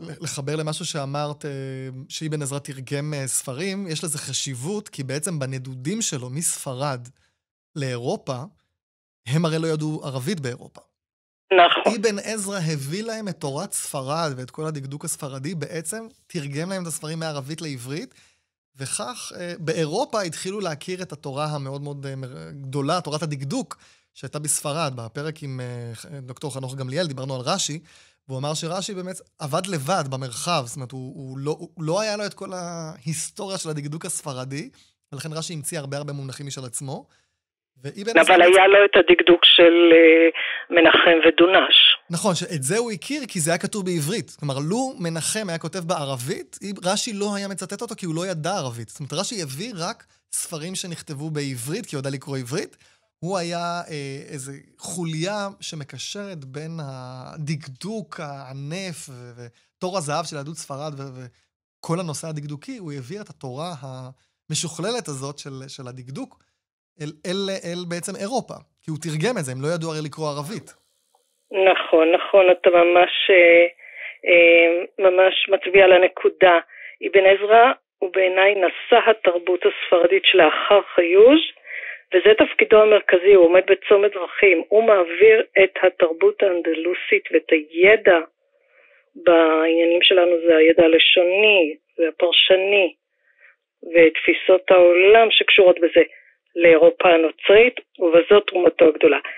לחבר למשהו שאמרת, אה, שאיבן עזרא תרגם אה, ספרים, יש לזה חשיבות, כי בעצם בנדודים שלו מספרד לאירופה, הם הרי לא ידעו ערבית באירופה. נכון. אבן עזרא הביא להם את תורת ספרד ואת כל הדקדוק הספרדי, בעצם תרגם להם את הספרים מערבית לעברית, וכך אה, באירופה התחילו להכיר את התורה המאוד מאוד גדולה, תורת הדקדוק, שהייתה בספרד, בפרק עם דוקטור חנוך גמליאל, דיברנו על רש"י, והוא אמר שרש"י באמת עבד לבד במרחב, זאת אומרת, הוא, הוא, לא, הוא לא היה לו את כל ההיסטוריה של הדקדוק הספרדי, ולכן רש"י המציא הרבה הרבה מונחים משל עצמו. אבל היה לו את הדקדוק של uh, מנחם ודונש. נכון, שאת זה הוא הכיר כי זה היה כתוב בעברית. כלומר, לו מנחם היה כותב בערבית, רש"י לא היה מצטט אותו כי הוא לא ידע ערבית. זאת אומרת, רש"י הביא רק ספרים שנכתבו בעברית, כי הוא יודע לקרוא עברית, הוא היה אה, איזו חוליה שמקשרת בין הדקדוק הענף ותור הזהב של יהדות ספרד וכל הנושא הדקדוקי, הוא העביר את התורה המשוכללת הזאת של, של הדקדוק אל, אל, אל אל בעצם אירופה, כי הוא תרגם את זה, הם לא ידעו הרי לקרוא ערבית. נכון, נכון, אתה ממש, אה, אה ממש מצביע על הנקודה. אבן עזרא הוא בעיניי נשא התרבות הספרדית שלאחר חיוז, וזה תפקידו המרכזי, הוא עומד בצומת דרכים, הוא מעביר את התרבות האנדלוסית ואת הידע בעניינים שלנו זה הידע הלשוני והפרשני ותפיסות העולם שקשורות בזה לאירופה הנוצרית, ובזאת תרומתו הגדולה.